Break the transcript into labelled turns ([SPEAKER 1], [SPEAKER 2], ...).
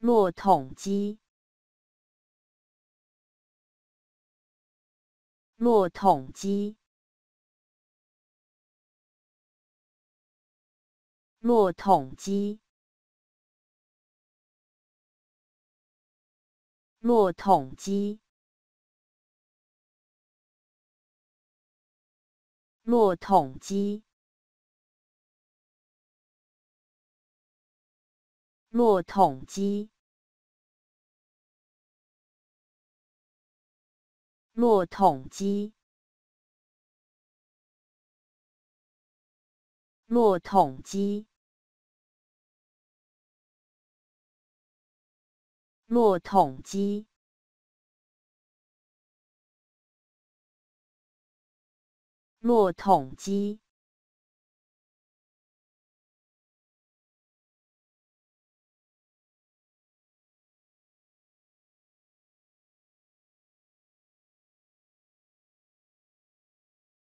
[SPEAKER 1] 落统鸡，落统鸡，落统鸡，落统鸡，落统鸡。落统机，落统机，落统机，落统机，落统机。